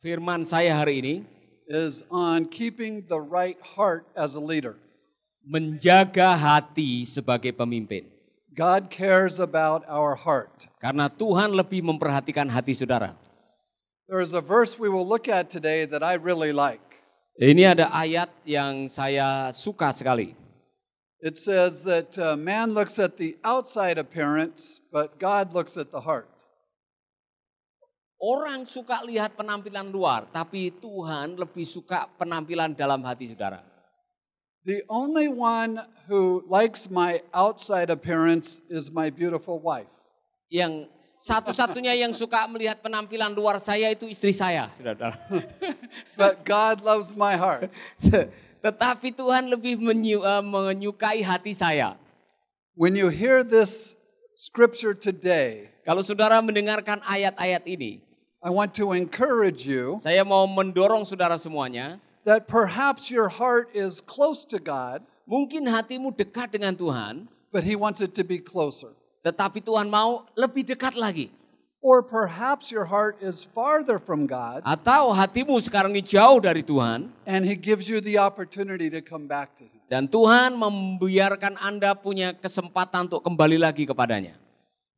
Firman saya hari ini is on keeping the right heart as a leader. Menjaga hati sebagai pemimpin. God cares about our heart. Karena Tuhan lebih memperhatikan hati saudara. There is a verse we will look at today that I really like. Ini ada ayat yang saya suka sekali. It says that uh, man looks at the outside appearance, but God looks at the heart. Orang suka lihat penampilan luar, tapi Tuhan lebih suka penampilan dalam hati saudara. The only one who likes my outside appearance is my beautiful wife. Yang satu-satunya yang suka melihat penampilan luar saya itu istri saya. But God loves my heart. Tetapi Tuhan lebih eh, menyukai hati saya. When you hear this scripture today, kalau saudara mendengarkan ayat-ayat ini, I want to encourage you. Saya mau mendorong saudara semuanya. That perhaps your heart is close to God. Mungkin hatimu dekat dengan Tuhan. But He wants it to be closer. Tetapi Tuhan mau lebih dekat lagi. Or perhaps your heart is farther from God. Atau hatimu sekarang ini jauh dari Tuhan. And He gives you the opportunity to come back to Him. Dan Tuhan membiarkan Anda punya kesempatan untuk kembali lagi kepadanya.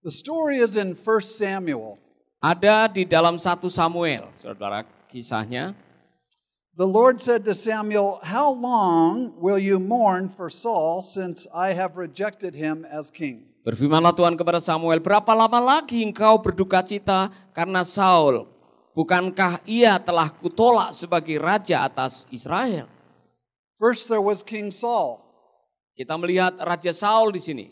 The story is in 1 Samuel. Ada di dalam satu Samuel, saudara, kisahnya. The Lord said to Samuel, How long will you mourn for Saul since I have rejected him as king? Berfirmanlah Tuhan kepada Samuel, berapa lama lagi engkau berduka cita karena Saul? Bukankah ia telah kutolak sebagai raja atas Israel? First there was King Saul. Kita melihat Raja Saul di sini.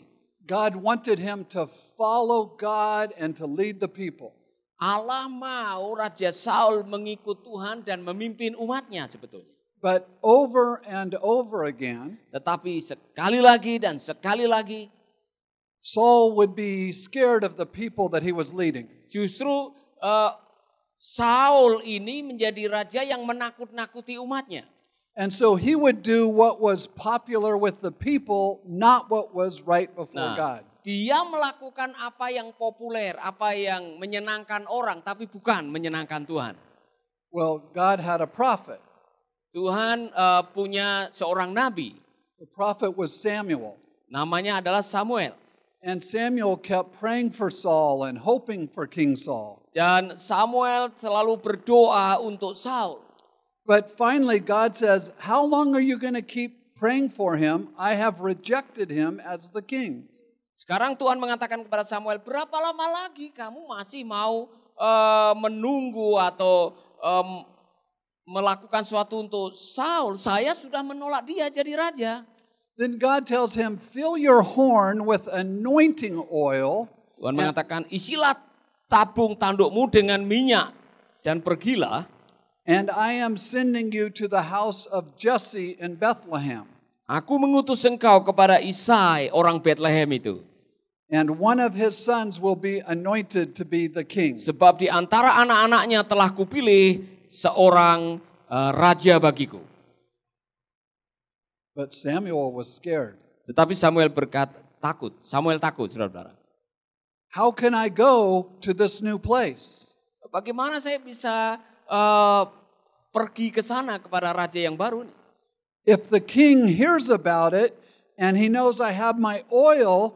God wanted him to follow God and to lead the people. Allah mau Raja Saul mengikut Tuhan dan memimpin umatnya sebetulnya. But over and over again, tetapi sekali lagi dan sekali lagi, Saul would be scared of the people that he was leading. Justru uh, Saul ini menjadi raja yang menakut-nakuti umatnya. And so he would do what was popular with the people, not what was right before nah, God dia melakukan apa yang populer, apa yang menyenangkan orang, tapi bukan menyenangkan Tuhan. Well, God had a prophet. Tuhan uh, punya seorang nabi. The prophet was Samuel. Namanya adalah Samuel. And Samuel kept praying for Saul and hoping for King Saul. Dan Samuel selalu berdoa untuk Saul. But finally God says, "How long are you going to keep praying for him? I have rejected him as the king." Sekarang Tuhan mengatakan kepada Samuel, berapa lama lagi kamu masih mau e, menunggu atau e, melakukan suatu untuk Saul? Saya sudah menolak dia jadi raja. Then God tells him, fill your horn with anointing oil. Tuhan mengatakan, isilah tabung tandukmu dengan minyak dan pergilah. And I am sending you to the house of Jesse in Bethlehem. Aku mengutus engkau kepada Isai orang Bethlehem itu. And one of his sons will be anointed to be the king. Sebab di antara anak-anaknya telah kupilih seorang uh, raja bagiku. But Samuel was scared. Tetapi Samuel berkat takut. Samuel takut, saudara-saudara. How can I go to this new place? Bagaimana saya bisa uh, pergi ke sana kepada raja yang baru? If the king hears about it and he knows I have my oil,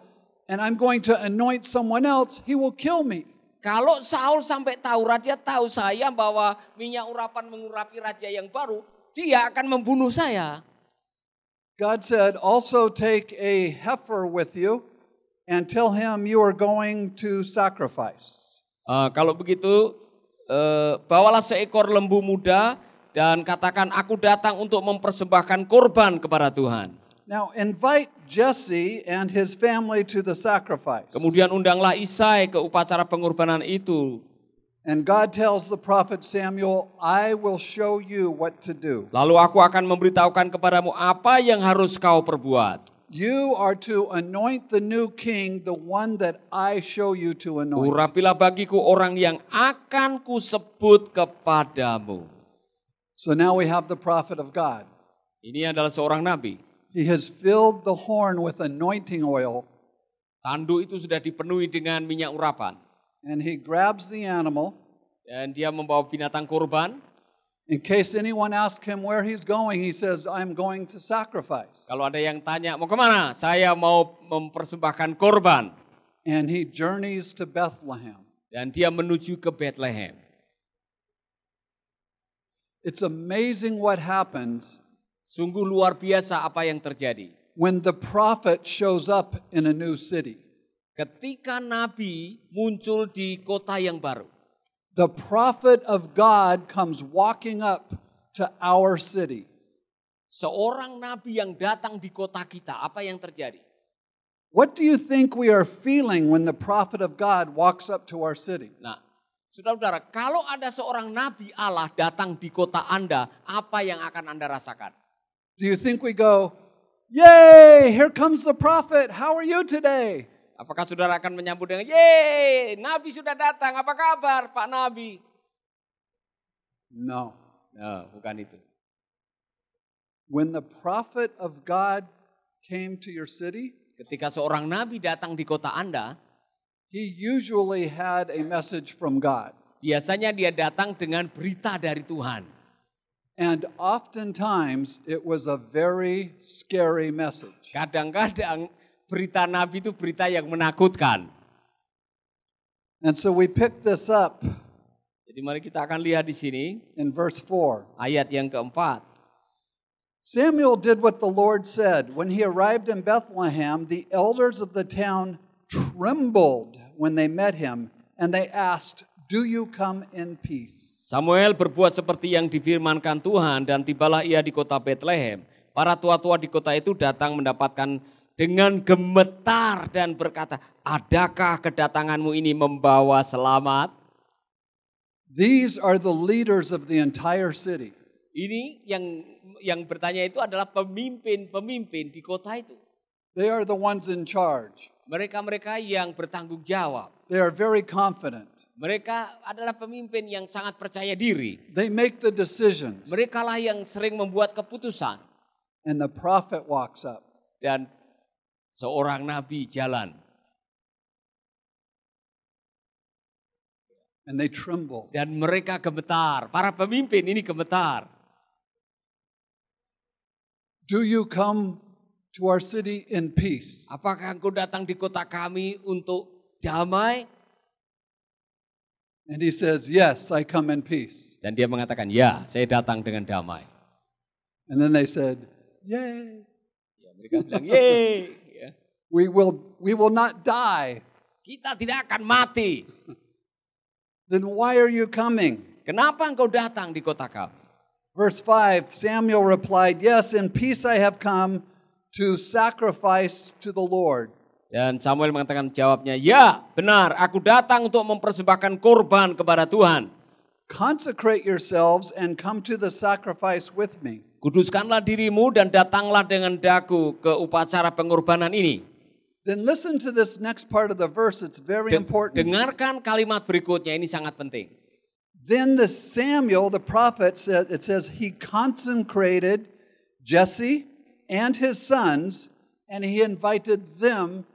and I'm going to anoint someone else, he will kill me. Kalau Saul sampai tahu raja tahu saya bahwa minyak urapan mengurapi raja yang baru, dia akan membunuh saya. God said, also take a heifer with you and tell him you are going to sacrifice. Uh, kalau begitu, uh, bawalah seekor lembu muda dan katakan aku datang untuk mempersembahkan korban kepada Tuhan. Now invite Jesse and his family to the sacrifice. Kemudian undanglah Isai ke upacara pengorbanan itu. And God tells the prophet Samuel, I will show you what to do. Lalu aku akan memberitahukan kepadamu apa yang harus kau perbuat. You are to anoint the new king, the one that I show you to anoint. Urapilah bagiku orang yang akan kusebut kepadamu. So now we have the prophet of God. Ini adalah seorang nabi. He has filled the horn with anointing oil. Tanduk itu sudah dipenuhi dengan minyak urapan. And he grabs the animal. Dan dia membawa binatang kurban. In case anyone asks him where he's going, he says, I'm going to sacrifice. Kalau ada yang tanya, mau kemana? Saya mau mempersembahkan korban. And he journeys to Bethlehem. Dan dia menuju ke Bethlehem. It's amazing what happens Sungguh luar biasa apa yang terjadi. When the prophet shows up in a new city. Ketika nabi muncul di kota yang baru. The prophet of God comes walking up to our city. Seorang nabi yang datang di kota kita, apa yang terjadi? What do you think we are feeling when the prophet of God walks up to our city? Nah, Saudara-saudara, kalau ada seorang nabi Allah datang di kota Anda, apa yang akan Anda rasakan? Do you think we go, "Yay, here comes the prophet. How are you today?" Apakah saudara akan menyambut dengan, yay, nabi sudah datang. Apa kabar, Pak Nabi?" No. No, bukan itu. When the prophet of God came to your city, ketika seorang nabi datang di kota Anda, he usually had a message from God. Biasanya dia datang dengan berita dari Tuhan. And oftentimes it was a very scary message. Kadang-kadang berita nabi itu berita yang menakutkan. And so we pick this up. Jadi mari kita akan lihat di sini in verse 4. Ayat yang keempat. Samuel did what the Lord said. When he arrived in Bethlehem, the elders of the town trembled when they met him, and they asked, Do you come in peace? Samuel berbuat seperti yang difirmankan Tuhan dan tibalah ia di kota Bethlehem. Para tua-tua di kota itu datang mendapatkan dengan gemetar dan berkata, "Adakah kedatanganmu ini membawa selamat?" These are the leaders of the entire city. Ini yang yang bertanya itu adalah pemimpin-pemimpin di kota itu. They are the ones in charge. Mereka-mereka yang bertanggung jawab. They are very confident mereka adalah pemimpin yang sangat percaya diri. They make the decisions. Mereka lah yang sering membuat keputusan. And the prophet walks up. Dan seorang nabi jalan. And they tremble. Dan mereka gemetar. Para pemimpin ini gemetar. Do you come to our city in peace? Apakah engkau datang di kota kami untuk damai? And he says, "Yes, I come in peace." Dan dia mengatakan, "Ya, saya datang dengan damai." And then they said, "Yay!" Ya, mereka bilang, "Yay!" We will we will not die. Kita tidak akan mati. Then why are you coming? Kenapa engkau datang di kota kami? Verse 5 Samuel replied, "Yes, in peace I have come to sacrifice to the Lord." Dan Samuel mengatakan jawabnya, "Ya, benar, aku datang untuk mempersembahkan korban kepada Tuhan." Consecrate yourselves and come to the sacrifice with me. Kuduskanlah dirimu dan datanglah dengan daku ke upacara pengorbanan ini. Then listen to this next part of the verse, it's very important. Dengarkan kalimat berikutnya, ini sangat penting. Then the Samuel, the prophet, said, it says he consecrated Jesse and his sons, and he invited them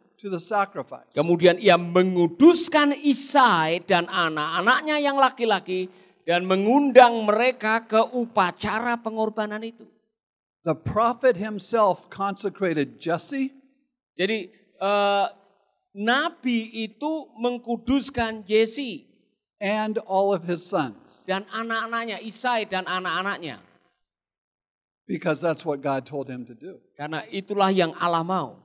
Kemudian ia menguduskan Isai dan anak-anaknya yang laki-laki dan mengundang mereka ke upacara pengorbanan itu. The prophet himself consecrated Jesse. Jadi uh, nabi itu mengkuduskan Jesse and all of his sons. Dan anak-anaknya, Isai dan anak-anaknya. Because that's what God told him to do. Karena itulah yang Allah mau.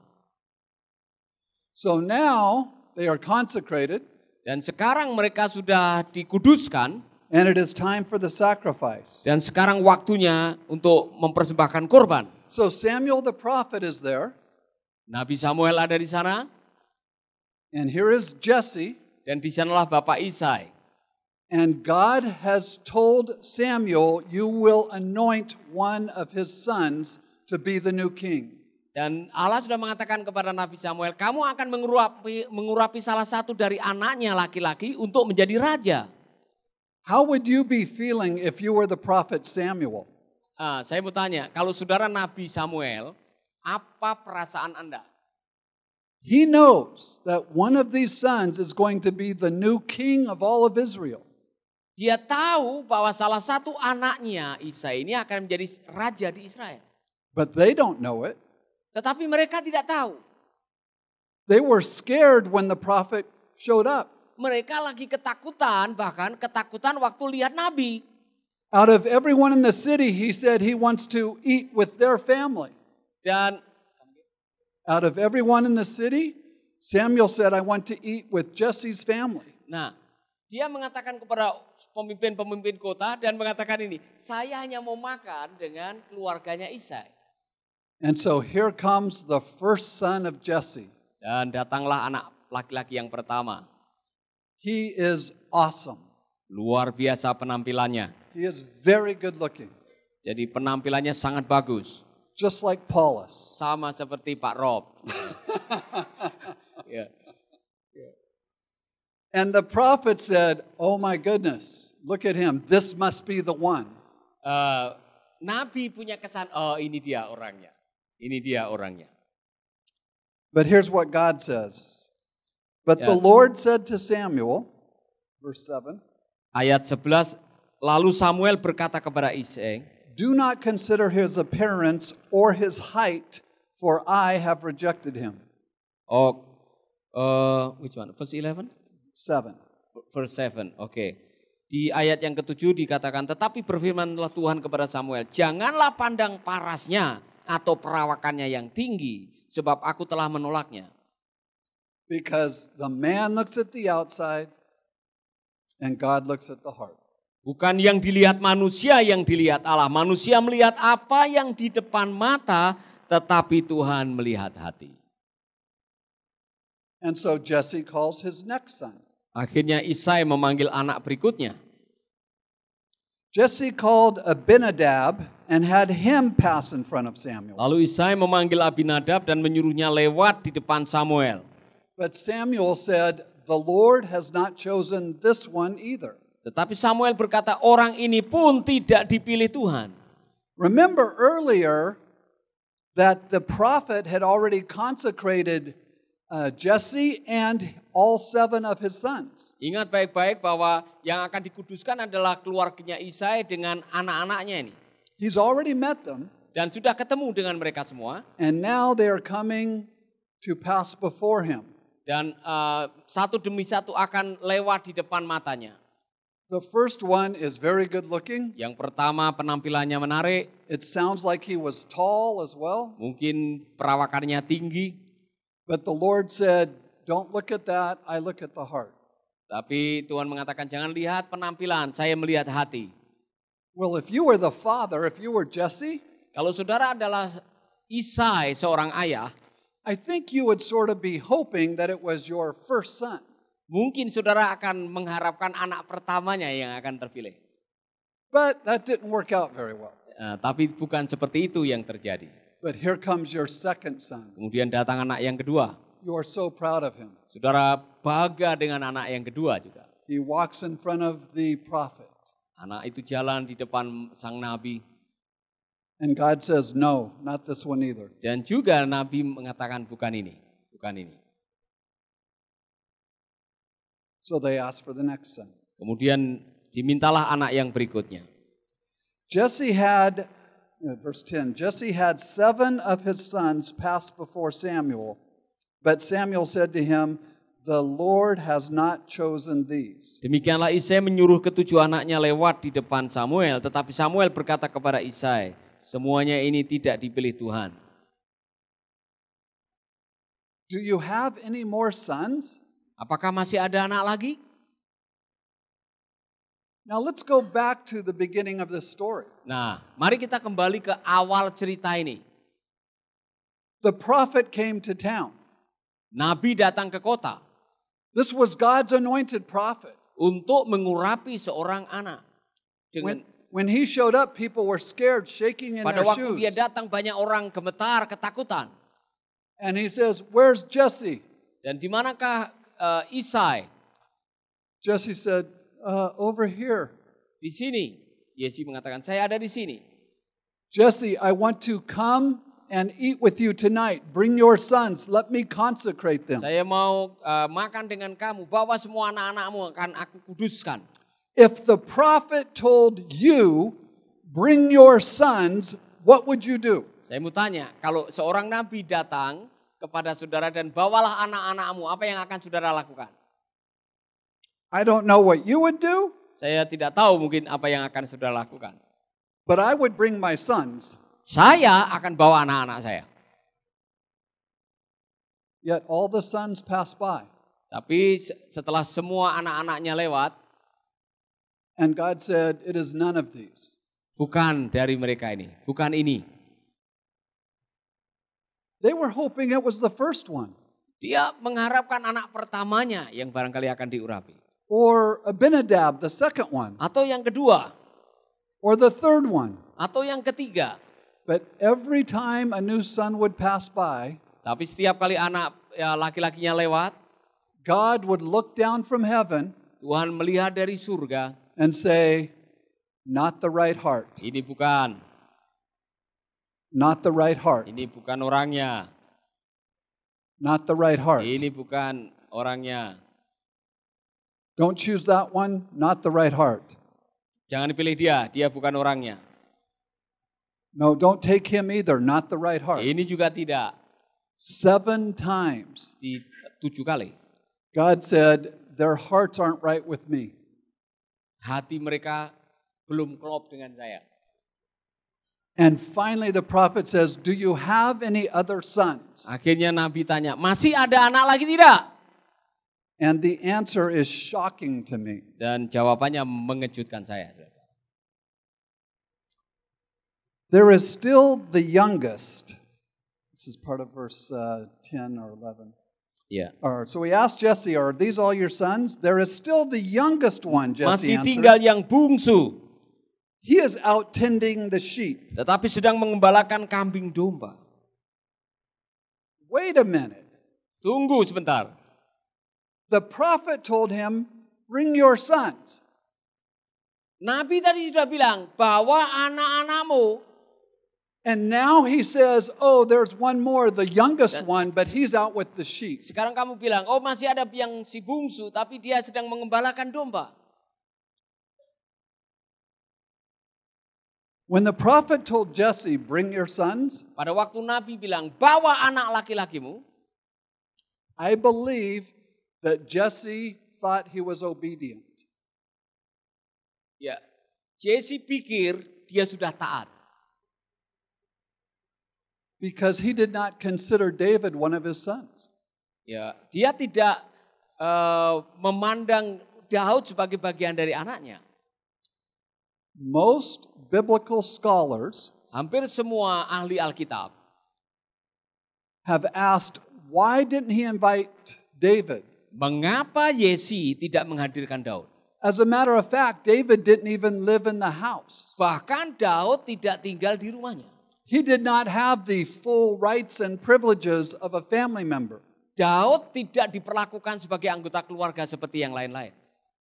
So now they are consecrated. Dan sekarang mereka sudah dikuduskan. And it is time for the sacrifice. Dan sekarang waktunya untuk mempersembahkan korban. So Samuel the prophet is there. Nabi Samuel ada di sana. And here is Jesse. Dan di sanalah Bapak Isai. And God has told Samuel, you will anoint one of his sons to be the new king. Dan Allah sudah mengatakan kepada Nabi Samuel, kamu akan mengurapi, mengurapi salah satu dari anaknya laki-laki untuk menjadi raja. How would you be feeling if you were the prophet Samuel? Uh, saya mau tanya, kalau saudara Nabi Samuel, apa perasaan Anda? He knows that one of these sons is going to be the new king of all of Israel. Dia tahu bahwa salah satu anaknya Isa ini akan menjadi raja di Israel. But they don't know it. Tetapi mereka tidak tahu. They were scared when the prophet showed up. Mereka lagi ketakutan, bahkan ketakutan waktu lihat nabi. Out of everyone in the city, he said he wants to eat with their family. Dan out of everyone in the city, Samuel said, I want to eat with Jesse's family. Nah, dia mengatakan kepada pemimpin-pemimpin kota dan mengatakan ini, saya hanya mau makan dengan keluarganya Isai. And so here comes the first son of Jesse. Dan datanglah anak laki-laki yang pertama. He is awesome. Luar biasa penampilannya. He is very good looking. Jadi penampilannya sangat bagus. Just like Paulus. Sama seperti Pak Rob. yeah. yeah. And the prophet said, "Oh my goodness, look at him. This must be the one." Uh, Nabi punya kesan, oh ini dia orangnya. Ini dia orangnya. But here's what God says. But ya. the Lord said to Samuel, verse 7. Ayat 11, lalu Samuel berkata kepada Isai, Do not consider his appearance or his height, for I have rejected him. Oh, uh, which one? Verse 11? 7. Verse 7, oke. Okay. Di ayat yang ketujuh dikatakan, tetapi berfirmanlah Tuhan kepada Samuel, janganlah pandang parasnya, atau perawakannya yang tinggi sebab aku telah menolaknya. Because the man looks at the outside and God looks at the heart. Bukan yang dilihat manusia yang dilihat Allah. Manusia melihat apa yang di depan mata, tetapi Tuhan melihat hati. And so Jesse calls his next son. Akhirnya Isai memanggil anak berikutnya. Jesse called Abinadab and had him pass in front of Samuel. Lalu Isai memanggil Abinadab dan menyuruhnya lewat di depan Samuel. But Samuel said, "The Lord has not chosen this one either." Tetapi Samuel berkata, orang ini pun tidak dipilih Tuhan. Remember earlier that the prophet had already consecrated uh, Jesse and all seven of his sons. Ingat baik-baik bahwa yang akan dikuduskan adalah keluarganya Isai dengan anak-anaknya ini. He's already met them. Dan sudah ketemu dengan mereka semua. And now they are coming to pass before him. Dan uh, satu demi satu akan lewat di depan matanya. The first one is very good looking. Yang pertama penampilannya menarik. It sounds like he was tall as well. Mungkin perawakannya tinggi. But the Lord said, don't look at that, I look at the heart. Tapi Tuhan mengatakan jangan lihat penampilan, saya melihat hati. Well, if you were the father, if you were Jesse, kalau saudara adalah Isai seorang ayah, I think you would sort of be hoping that it was your first son. Mungkin saudara akan mengharapkan anak pertamanya yang akan terpilih. But that didn't work out very well. Uh, tapi bukan seperti itu yang terjadi. But here comes your second son. Kemudian datang anak yang kedua. You are so proud of him. Saudara bangga dengan anak yang kedua juga. He walks in front of the prophet. Anak itu jalan di depan sang nabi. And God says, no, not this one either. Dan juga nabi mengatakan bukan ini, bukan ini. So they ask for the next son. Kemudian dimintalah anak yang berikutnya. Jesse had uh, verse 10 Jesse had seven of his sons pass before Samuel, but Samuel said to him, The Lord has not chosen these. Demikianlah Isai menyuruh ketujuh anaknya lewat di depan Samuel, tetapi Samuel berkata kepada Isai, semuanya ini tidak dipilih Tuhan. Do you have any more sons? Apakah masih ada anak lagi? Now let's go back to the beginning of the story. Nah, mari kita kembali ke awal cerita ini. The prophet came to town. Nabi datang ke kota. This was God's anointed prophet. Untuk mengurapi seorang anak. Dengan when, When he showed up, people were scared, shaking in Pada their waktu shoes. dia datang banyak orang gemetar, ketakutan. And he says, "Where's Jesse?" Dan di manakah uh, Isai? Jesse said, uh, "Over here." Di sini. Yesi mengatakan, "Saya ada di sini." Jesse, I want to come and eat with you tonight. Bring your sons. Let me consecrate them. Saya mau eh, makan dengan kamu. Bawa semua anak-anakmu akan aku kuduskan. If the prophet told you, bring your sons, what would you do? Saya mau tanya, kalau seorang nabi datang kepada saudara dan bawalah anak-anakmu, apa yang akan saudara lakukan? I don't know what you would do. Saya tidak tahu mungkin apa yang akan saudara lakukan. But I would bring my sons. Saya akan bawa anak-anak saya. Yet all the sons passed by. Tapi setelah semua anak-anaknya lewat, and God said, "It is none of these." Bukan dari mereka ini, bukan ini. They were hoping it was the first one. Dia mengharapkan anak pertamanya yang barangkali akan diurapi. Or Abinadab, the second one. Atau yang kedua. Or the third one. Atau yang ketiga. But every time a new son would pass by, tapi setiap kali anak ya, laki-lakinya lewat, God would look down from heaven. Tuhan melihat dari surga and say, not the right heart. Ini bukan. Not the right heart. Ini bukan orangnya. Not the right heart. Ini bukan orangnya. Don't choose that one, not the right heart. Jangan pilih dia, dia bukan orangnya. No, don't take him either, not the right heart. Ini juga tidak. Seven times. Di tujuh kali. God said, their hearts aren't right with me. Hati mereka belum klop dengan saya. And finally the prophet says, do you have any other sons? Akhirnya Nabi tanya, masih ada anak lagi tidak? And the answer is shocking to me. Dan jawabannya mengejutkan saya. There is still the youngest. This is part of verse uh, 10 or 11. Yeah. All right. so we asked Jesse, Are these all your sons? There is still the youngest one, Jesse Masih tinggal yang bungsu. He is out tending the sheep. Tetapi sedang mengembalakan kambing domba. Wait a minute. Tunggu sebentar. The prophet told him, "Bring your sons." Nabi tadi sudah bilang bahwa anak-anakmu And now he says, oh, there's one more, the youngest one, but he's out with the sheep. Sekarang kamu bilang, oh masih ada yang si bungsu, tapi dia sedang mengembalakan domba. When the prophet told Jesse, bring your sons. Pada waktu Nabi bilang, bawa anak laki-lakimu. I believe that Jesse thought he was obedient. Ya, Jesse pikir dia sudah taat because he did not consider David one of his sons. Ya, dia tidak uh, memandang Daud sebagai bagian dari anaknya. Most biblical scholars hampir semua ahli Alkitab have asked why didn't he invite David? Mengapa Yesi tidak menghadirkan Daud? As a matter of fact, David didn't even live in the house. Bahkan Daud tidak tinggal di rumahnya. He did not have the full rights and privileges of a family member. Daud tidak diperlakukan sebagai anggota keluarga seperti yang lain-lain.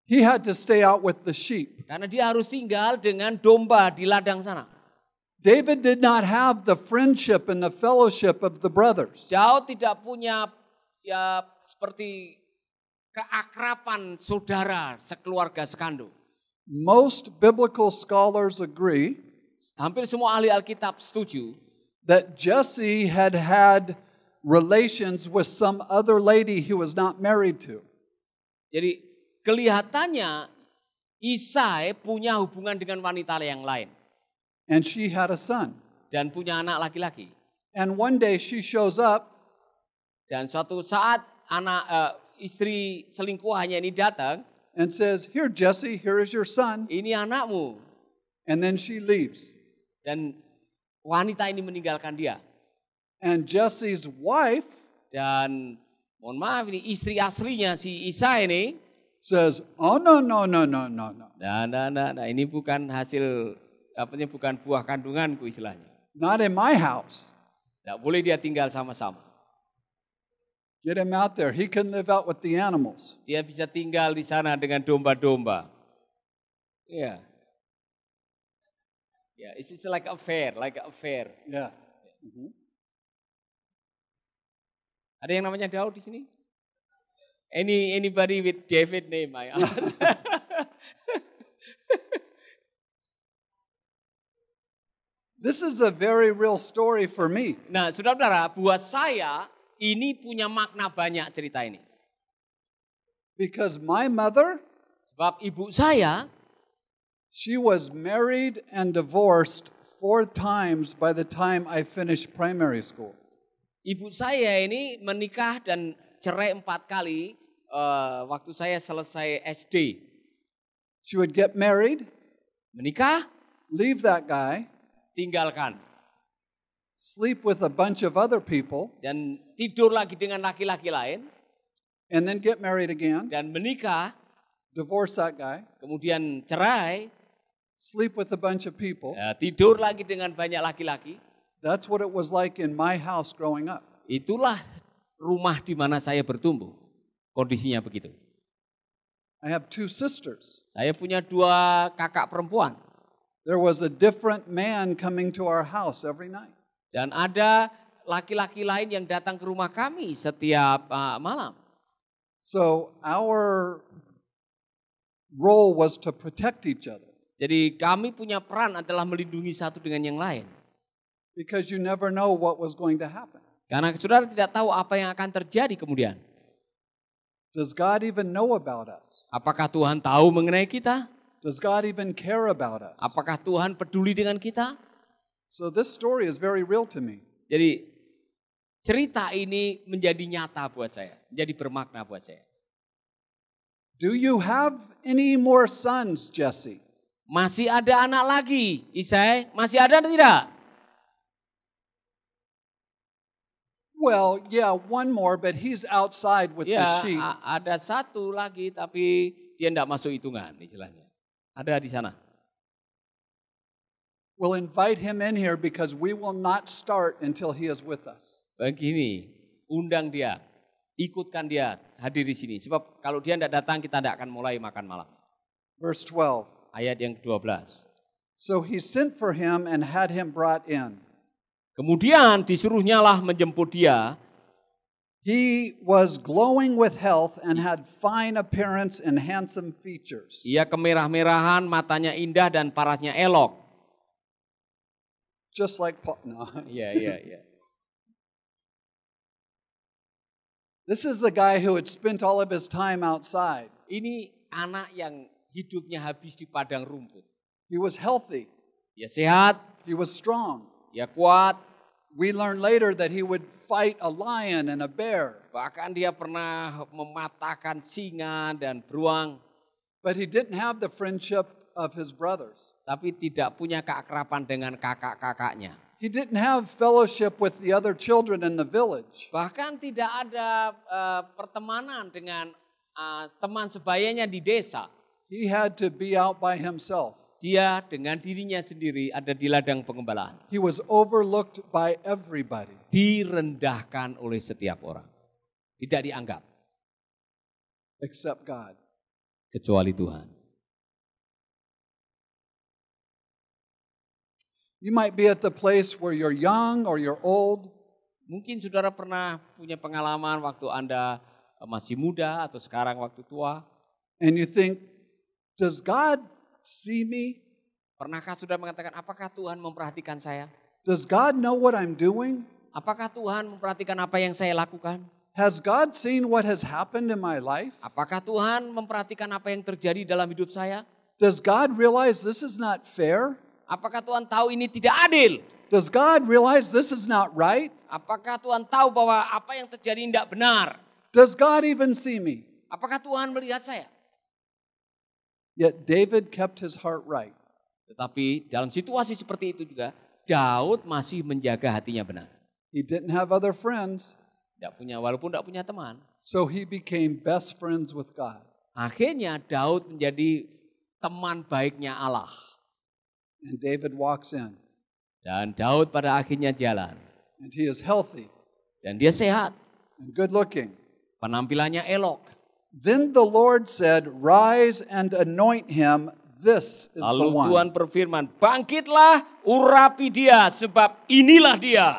He had to stay out with the sheep. Karena dia harus tinggal dengan domba di ladang sana. David did not have the friendship and the fellowship of the brothers. Daud tidak punya ya seperti keakraban saudara sekeluarga sekandung. Most biblical scholars agree hampir semua ahli Alkitab setuju that Jesse had had relations with some other lady he was not married to. Jadi kelihatannya Isai punya hubungan dengan wanita yang lain. And she had a son. Dan punya anak laki-laki. And one day she shows up. Dan suatu saat anak uh, istri selingkuhannya ini datang. And says, here Jesse, here is your son. Ini anakmu. And then she leaves. Dan wanita ini meninggalkan dia. And Jesse's wife dan mohon maaf ini istri aslinya si Isa ini says, "Oh no no no no no no." Nah, nah, nah, nah ini bukan hasil apanya bukan buah kandunganku istilahnya. Not in my house. Tidak boleh dia tinggal sama-sama. Get him out there. He can live out with the animals. Dia bisa tinggal di sana dengan domba-domba. Iya. Yeah. Yeah, it's, fair, like affair, like affair. Yeah. Mm -hmm. Ada yang namanya Daud di sini? Any anybody with David name? I This is a very real story for me. Nah, saudara-saudara, buat saya ini punya makna banyak cerita ini. Because my mother, sebab ibu saya She was married and divorced four times by the time I finished primary school. Ibu saya ini menikah dan cerai empat kali uh, waktu saya selesai SD. She would get married, menikah, leave that guy, tinggalkan, sleep with a bunch of other people, dan tidur lagi dengan laki-laki lain, and then get married again, dan menikah, divorce that guy, kemudian cerai, sleep with a bunch of people. Ya, tidur lagi dengan banyak laki-laki. That's what it was like in my house growing up. Itulah rumah di mana saya bertumbuh. Kondisinya begitu. I have two sisters. Saya punya dua kakak perempuan. There was a different man coming to our house every night. Dan ada laki-laki lain yang datang ke rumah kami setiap uh, malam. So our role was to protect each other. Jadi kami punya peran adalah melindungi satu dengan yang lain. Because you never know what was going to happen. Karena saudara tidak tahu apa yang akan terjadi kemudian. Does God even know about us? Apakah Tuhan tahu mengenai kita? Does God even care about us? Apakah Tuhan peduli dengan kita? So this story is very real to me. Jadi cerita ini menjadi nyata buat saya, menjadi bermakna buat saya. Do you have any more sons, Jesse? Masih ada anak lagi, Isai. Masih ada atau tidak? Well, yeah, one more, but he's outside with yeah, the ya, sheep. Ada satu lagi, tapi dia tidak masuk hitungan istilahnya. Ada di sana. We'll invite him in here because we will not start until he is with us. Begini, undang dia, ikutkan dia hadir di sini. Sebab kalau dia tidak datang, kita tidak akan mulai makan malam. Verse 12 ayat yang ke-12. So he sent for him and had him brought in. Kemudian disuruhnya lah menjemput dia. He was glowing with health and had fine appearance and handsome features. Ia kemerah-merahan, matanya indah dan parasnya elok. Just like Paul. No. yeah, yeah, yeah. This is the guy who had spent all of his time outside. Ini anak yang hidupnya habis di padang rumput. He was healthy. ya sehat. He was strong. ya kuat. We learn later that he would fight a lion and a bear. Bahkan dia pernah mematahkan singa dan beruang. But he didn't have the friendship of his brothers. Tapi tidak punya keakraban dengan kakak-kakaknya. He didn't have fellowship with the other children in the village. Bahkan tidak ada uh, pertemanan dengan uh, teman sebayanya di desa. He had to be out by himself. Dia dengan dirinya sendiri ada di ladang pengembalaan. He was overlooked by everybody. Direndahkan oleh setiap orang. Tidak dianggap. Except God. Kecuali Tuhan. You might be at the place where you're young or you're old. Mungkin saudara pernah punya pengalaman waktu Anda eh, masih muda atau sekarang waktu tua. And you think Does God see me? Pernahkah sudah mengatakan, apakah Tuhan memperhatikan saya? Does God know what I'm doing? Apakah Tuhan memperhatikan apa yang saya lakukan? Has God seen what has happened in my life? Apakah Tuhan memperhatikan apa yang terjadi dalam hidup saya? Does God realize this is not fair? Apakah Tuhan tahu ini tidak adil? Does God realize this is not right? Apakah Tuhan tahu bahwa apa yang terjadi tidak benar? Does God even see me? Apakah Tuhan melihat saya? Yet David kept his heart right. Tetapi dalam situasi seperti itu juga Daud masih menjaga hatinya benar. He didn't have other friends. Tidak punya walaupun tidak punya teman. So he became best friends with God. Akhirnya Daud menjadi teman baiknya Allah. And David walks in. Dan Daud pada akhirnya jalan. And he is healthy. Dan dia sehat. And good looking. Penampilannya elok. Then the Lord said, Rise and anoint him. This is Lalu the one. Tuhan berfirman, bangkitlah, urapi dia, sebab inilah dia.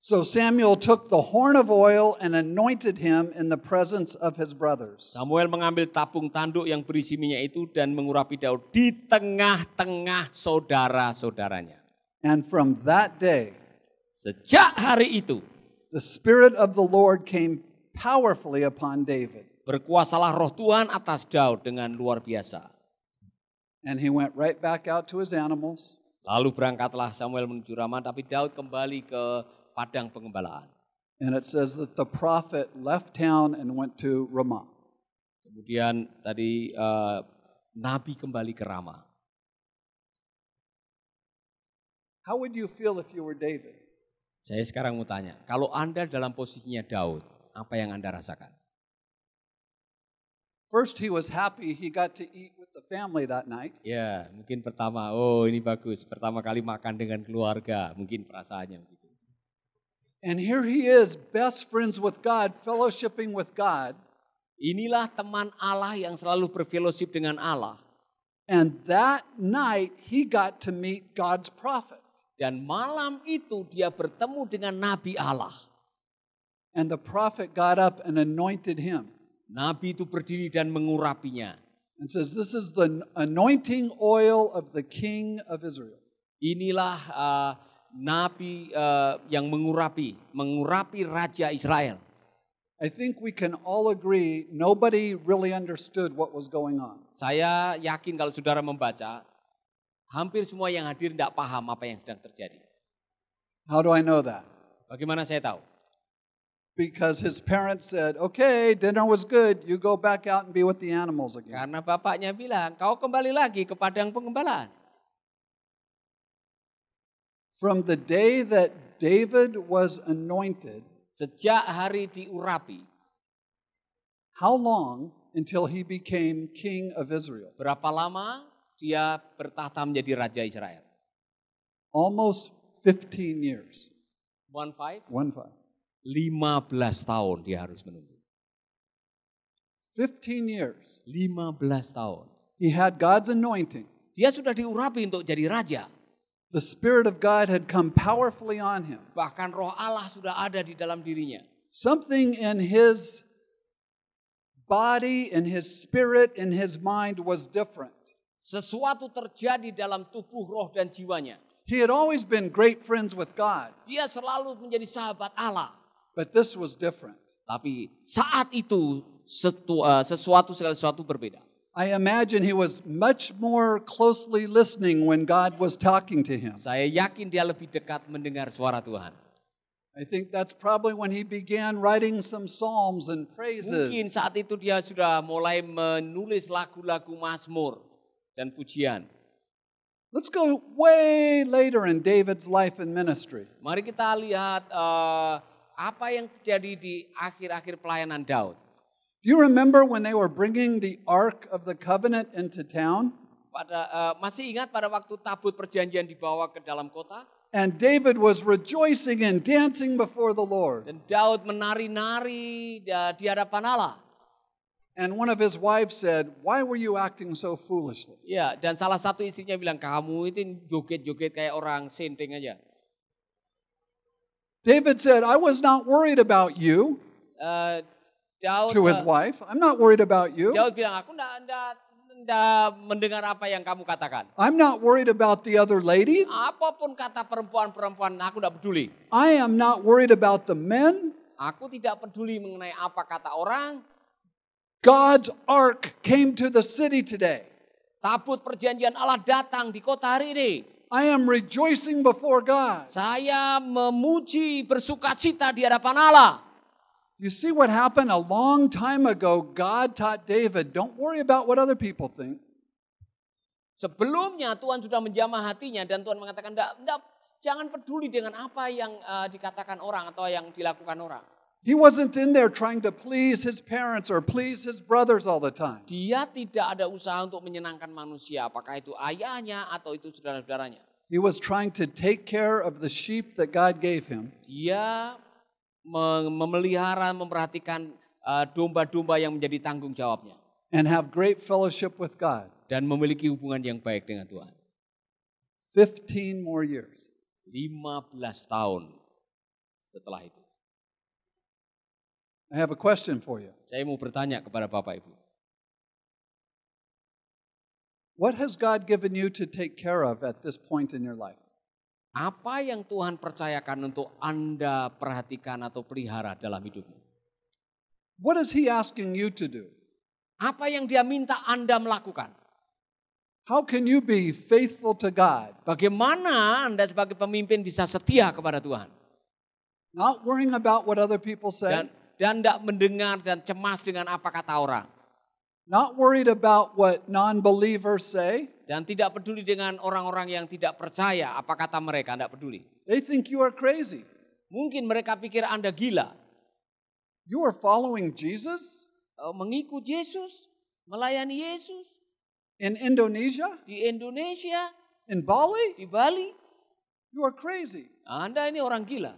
So Samuel took the horn of oil and anointed him in the presence of his brothers. Samuel mengambil tabung tanduk yang berisi minyak itu dan mengurapi Daud di tengah-tengah saudara-saudaranya. And from that day, sejak hari itu, the spirit of the Lord came powerfully upon David berkuasalah roh Tuhan atas Daud dengan luar biasa. And he went right back out to his animals. Lalu berangkatlah Samuel menuju Ramah, tapi Daud kembali ke padang pengembalaan. And it says that the prophet left town and went to Ramah. Kemudian tadi uh, Nabi kembali ke Rama. How would you feel if you were David? Saya sekarang mau tanya, kalau Anda dalam posisinya Daud, apa yang Anda rasakan? First he was happy he got to eat with the family that night. Ya, mungkin pertama, oh ini bagus, pertama kali makan dengan keluarga, mungkin perasaannya begitu. And here he is, best friends with God, fellowshipping with God. Inilah teman Allah yang selalu berfellowship dengan Allah. And that night he got to meet God's prophet. Dan malam itu dia bertemu dengan nabi Allah. And the prophet got up and anointed him. Nabi itu berdiri dan mengurapinya. And says, this is the anointing oil of the king of Israel. Inilah uh, nabi uh, yang mengurapi, mengurapi raja Israel. I think we can all agree nobody really understood what was going on. Saya yakin kalau saudara membaca, hampir semua yang hadir tidak paham apa yang sedang terjadi. How do I know that? Bagaimana saya tahu? because his parents said, "Okay, dinner was good. You go back out and be with the animals again." Karena bapaknya bilang, "Kau kembali lagi ke padang pengembalaan." From the day that David was anointed, sejak hari diurapi, how long until he became king of Israel? Berapa lama dia bertahta menjadi raja Israel? Almost 15 years. One five. One five. 15 tahun dia harus menunggu. 15 years. 15 tahun. He had God's anointing. Dia sudah diurapi untuk jadi raja. The spirit of God had come powerfully on him. Bahkan roh Allah sudah ada di dalam dirinya. Something in his body, in his spirit, in his mind was different. Sesuatu terjadi dalam tubuh, roh dan jiwanya. He had always been great friends with God. Dia selalu menjadi sahabat Allah. But this was different. Tapi saat itu setu, uh, sesuatu segala sesuatu berbeda. I imagine he was much more closely listening when God was talking to him. Saya yakin dia lebih dekat mendengar suara Tuhan. I think that's probably when he began writing some psalms and praises. Mungkin saat itu dia sudah mulai menulis lagu-lagu Mazmur dan pujian. Let's go way later in David's life and ministry. Mari kita lihat uh, apa yang terjadi di akhir-akhir pelayanan Daud? Do you remember when they were bringing the Ark of the Covenant into town? Pada, uh, masih ingat pada waktu tabut perjanjian dibawa ke dalam kota? And David was rejoicing and dancing before the Lord. Dan Daud menari-nari di hadapan Allah. And one of his wives said, "Why were you acting so foolishly?" Ya, dan salah satu istrinya bilang, "Kamu itu joget-joget kayak orang sinting aja." David said, I was not worried about you uh, Daud, to his wife. I'm not worried about you. Daud bilang, aku enggak, enggak, mendengar apa yang kamu katakan. I'm not worried about the other ladies. Apapun kata perempuan-perempuan, aku tidak peduli. I am not worried about the men. Aku tidak peduli mengenai apa kata orang. God's ark came to the city today. Tabut perjanjian Allah datang di kota hari ini. I am rejoicing before God. Saya memuji bersukacita di hadapan Allah. You see what happened a long time ago? God taught David, don't worry about what other people think. Sebelumnya Tuhan sudah menjamah hatinya dan Tuhan mengatakan, jangan peduli dengan apa yang uh, dikatakan orang atau yang dilakukan orang. He wasn't in there trying to please his parents or please his brothers all the time. Dia tidak ada usaha untuk menyenangkan manusia, apakah itu ayahnya atau itu saudara-saudaranya. He was trying to take care of the sheep that God gave him. Dia memelihara, memperhatikan eh, domba-domba yang menjadi tanggung jawabnya. And have great fellowship with God. Dan memiliki hubungan yang baik dengan Tuhan. 15 more years. 15 tahun setelah itu. I have a question for you. Saya mau bertanya kepada Bapak Ibu. What has God given you to take care of at this point in your life? Apa yang Tuhan percayakan untuk Anda perhatikan atau pelihara dalam hidupmu? What is he asking you to do? Apa yang dia minta Anda melakukan? How can you be faithful to God? Bagaimana Anda sebagai pemimpin bisa setia kepada Tuhan? Not worrying about what other people say. Dan dan tidak mendengar dan cemas dengan apa kata orang. Not worried about what non-believers say. Dan tidak peduli dengan orang-orang yang tidak percaya apa kata mereka, tidak peduli. They think you are crazy. Mungkin mereka pikir Anda gila. You are following Jesus? Eh, mengikut Yesus, melayani Yesus. In Indonesia? Di Indonesia. In Bali? Di Bali. You are crazy. Anda ini orang gila.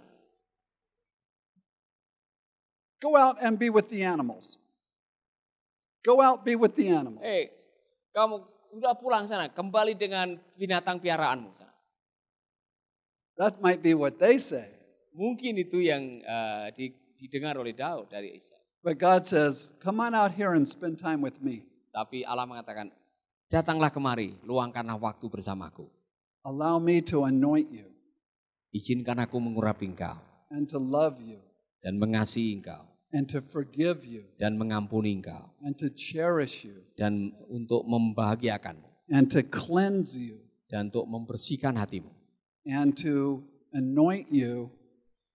Go out and be with the animals. Go out, be with the animals. Hey, eh, kamu udah pulang sana, kembali dengan binatang piaraanmu sana. That might be what they say. Mungkin itu yang uh, didengar oleh Daud dari Isa. But God says, come on out here and spend time with me. Tapi Allah mengatakan, datanglah kemari, luangkanlah waktu bersamaku. Allow me to anoint you. Izinkan aku mengurapi engkau. And to love you dan mengasihi engkau and to forgive you dan mengampuni engkau and to cherish you dan untuk membahagiakanmu and to cleanse you dan untuk membersihkan hatimu and to anoint you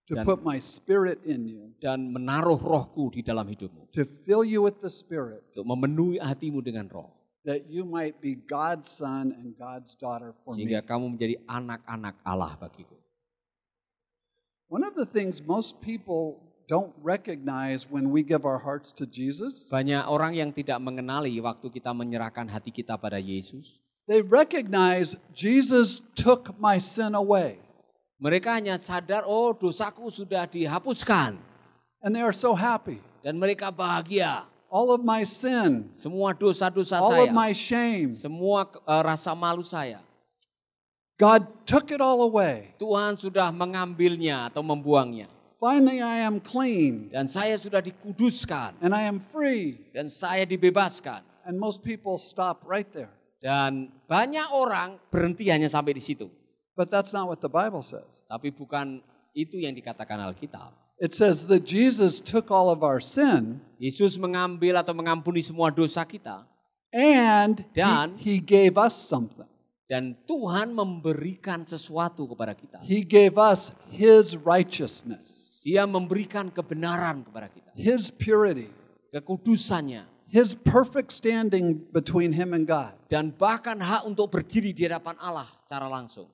to dan, put my spirit in you dan menaruh rohku di dalam hidupmu to fill you with the spirit untuk memenuhi hatimu dengan roh that you might be God's son and God's daughter for sehingga me sehingga kamu menjadi anak-anak Allah bagiku One of the things most people don't recognize when we give our hearts to Jesus. Banyak orang yang tidak mengenali waktu kita menyerahkan hati kita pada Yesus. They recognize Jesus took my sin away. Mereka hanya sadar, oh dosaku sudah dihapuskan. And they are so happy. Dan mereka bahagia. All of my sin. Semua dosa-dosa saya. All of my shame. Semua uh, rasa malu saya. God took it all away. Tuhan sudah mengambilnya atau membuangnya. Finally I am clean. Dan saya sudah dikuduskan. And I am free. Dan saya dibebaskan. And most people stop right there. Dan banyak orang berhenti hanya sampai di situ. But that's not what the Bible says. Tapi bukan itu yang dikatakan Alkitab. It says that Jesus took all of our sin. Yesus mengambil atau mengampuni semua dosa kita. And Dan he, he gave us something. Dan Tuhan memberikan sesuatu kepada kita. He gave us his righteousness. Dia memberikan kebenaran kepada kita. His purity. Kekudusannya. His perfect standing between him and God. Dan bahkan hak untuk berdiri di hadapan Allah secara langsung.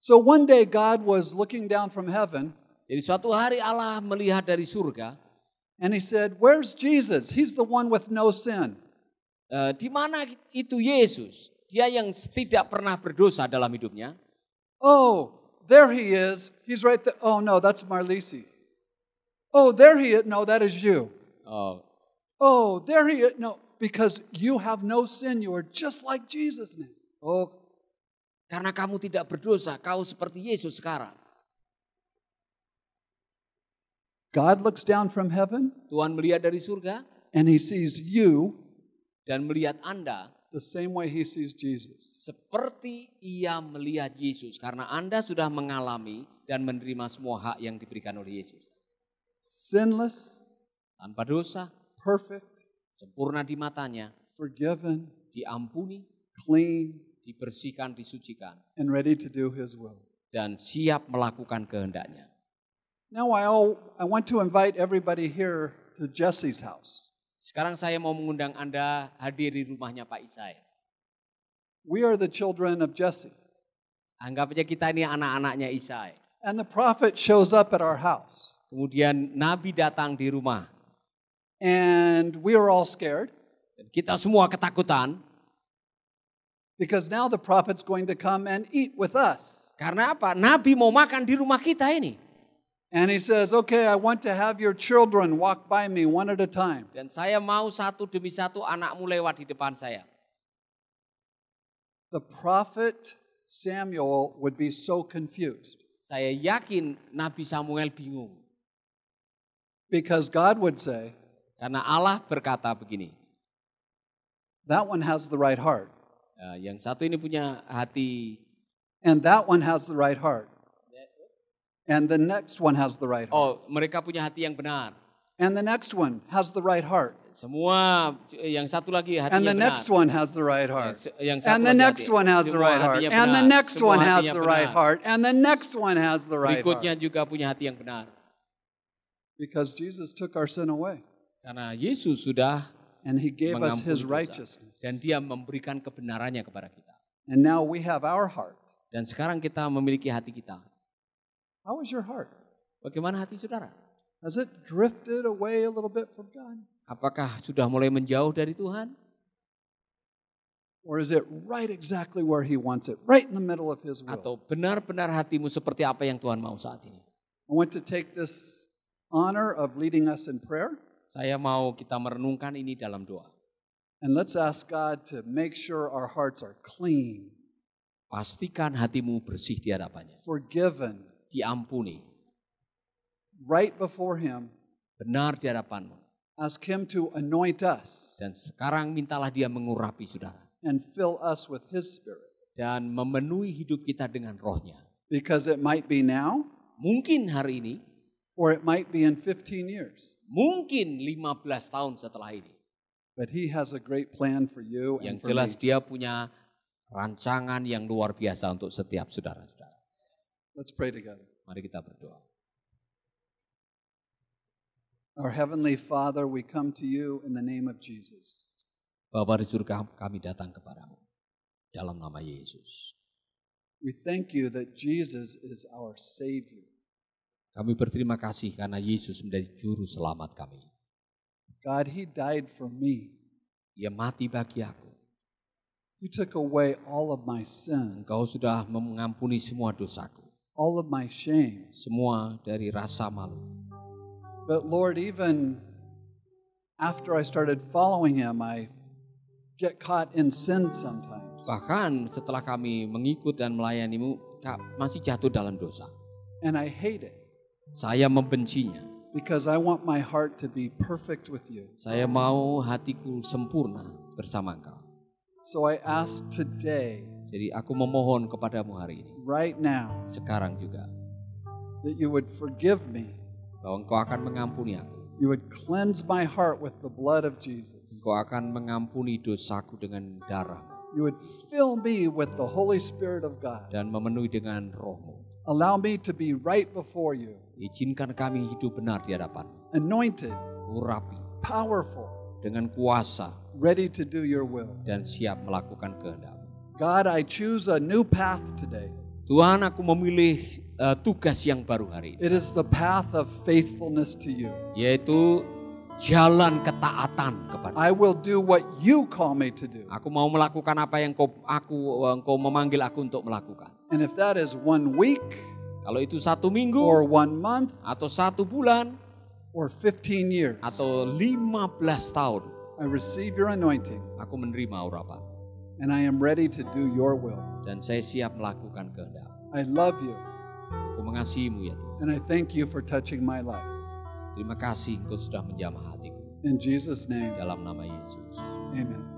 So one day God was looking down from heaven. Jadi suatu hari Allah melihat dari surga. And he said, "Where's Jesus? He's the one with no sin." Uh, di mana itu Yesus? dia yang tidak pernah berdosa dalam hidupnya. Oh, there he is. He's right there. Oh no, that's Marlisi. Oh, there he is. No, that is you. Oh. Oh, there he is. No, because you have no sin. You are just like Jesus now. Oh, karena kamu tidak berdosa, kau seperti Yesus sekarang. God looks down from heaven. Tuhan melihat dari surga. And he sees you. Dan melihat Anda the same way he sees Jesus. Seperti ia melihat Yesus karena Anda sudah mengalami dan menerima semua hak yang diberikan oleh Yesus. Sinless, tanpa dosa, perfect, sempurna di matanya, forgiven, diampuni, clean, dibersihkan, disucikan, and ready to do his will. Dan siap melakukan kehendaknya. Now I, all, I want to invite everybody here to Jesse's house. Sekarang saya mau mengundang Anda hadir di rumahnya Pak Isai. We are the children of Jesse. Anggap aja kita ini anak-anaknya Isai. And the prophet shows up at our house. Kemudian nabi datang di rumah. And we are all scared. Dan kita semua ketakutan. Because now the prophet's going to come and eat with us. Karena apa? Nabi mau makan di rumah kita ini. And he says, "Okay, I want to have your children walk by me one at a time." Dan saya mau satu demi satu anakmu lewat di depan saya. The prophet Samuel would be so confused. Saya yakin Nabi Samuel bingung. Because God would say, karena Allah berkata begini. That one has the right heart. Ya, yang satu ini punya hati. And that one has the right heart. And the next one has the right oh, heart. Oh, mereka punya hati yang benar. And the next one has the right heart. Semua yang satu lagi hatinya And the benar. next one has the right heart. Yang, satu and the next hati. one has Semua the right heart. And the next Semua one has the benar. right heart. And the next one has the right Berikutnya heart. Berikutnya juga punya hati yang benar. Because Jesus took our sin away. Karena Yesus sudah and he gave us his righteousness. Dan dia memberikan kebenarannya kepada kita. And now we have our heart. Dan sekarang kita memiliki hati kita. How is your heart? Bagaimana hati saudara? Has it drifted away a little bit from God? Apakah sudah mulai menjauh dari Tuhan? Or is it right exactly where he wants it, right in the middle of his will? Atau benar-benar hatimu seperti apa yang Tuhan mau saat ini? I want to take this honor of leading us in prayer. Saya mau kita merenungkan ini dalam doa. And let's ask God to make sure our hearts are clean. Pastikan hatimu bersih di hadapannya. Forgiven diampuni. Right before him. Benar di hadapanmu. Ask him to anoint us. Dan sekarang mintalah dia mengurapi saudara. And fill us with his spirit. Dan memenuhi hidup kita dengan rohnya. Because it might be now. Mungkin hari ini. Or it might be in 15 years. Mungkin 15 tahun setelah ini. But he has a great plan for you and yang jelas me. dia punya rancangan yang luar biasa untuk setiap saudara-saudara. Let's pray together. Mari kita berdoa. Our heavenly Father, we come to you in the name of Jesus. Bapa di surga, kami datang kepadamu dalam nama Yesus. We thank you that Jesus is our savior. Kami berterima kasih karena Yesus menjadi juru selamat kami. God, he died for me. Dia mati bagi aku. You took away all of my sin. Engkau sudah mengampuni semua dosaku all of my shame. Semua dari rasa malu. But Lord, even after I started following him, I get caught in sin sometimes. Bahkan setelah kami mengikut dan melayanimu, masih jatuh dalam dosa. And I hate it. Saya membencinya. Because I want my heart to be perfect with you. Saya mau hatiku sempurna bersama Engkau. So I ask today. Jadi aku memohon kepadamu hari ini right now. Sekarang juga. That you would forgive me. Bahwa engkau akan mengampuni aku. You would cleanse my heart with the blood of Jesus. Engkau akan mengampuni dosaku dengan darah. You would fill me with the Holy Spirit of God. Dan memenuhi dengan rohmu. Allow me to be right before you. Izinkan kami hidup benar di hadapan. Anointed. Urapi. Powerful. Dengan kuasa. Ready to do your will. Dan siap melakukan kehendak. God, I choose a new path today. Tuhan, aku memilih uh, tugas yang baru hari ini. It is the path of faithfulness to you. Yaitu jalan ketaatan kepada. I will do what you call me to do. Aku mau melakukan apa yang kau aku engkau eh, memanggil aku untuk melakukan. And if that is one week, kalau itu satu minggu, or one month, atau satu bulan, or 15 years, atau 15 tahun, I receive your anointing. Aku menerima urapan. And I am ready to do your will. Dan saya siap melakukan kehendak. I love you. Aku mengasihimu ya Tuhan. And I thank you for touching my life. Terima kasih engkau sudah menjamah hatiku. In Jesus name. Dalam nama Yesus. Amen.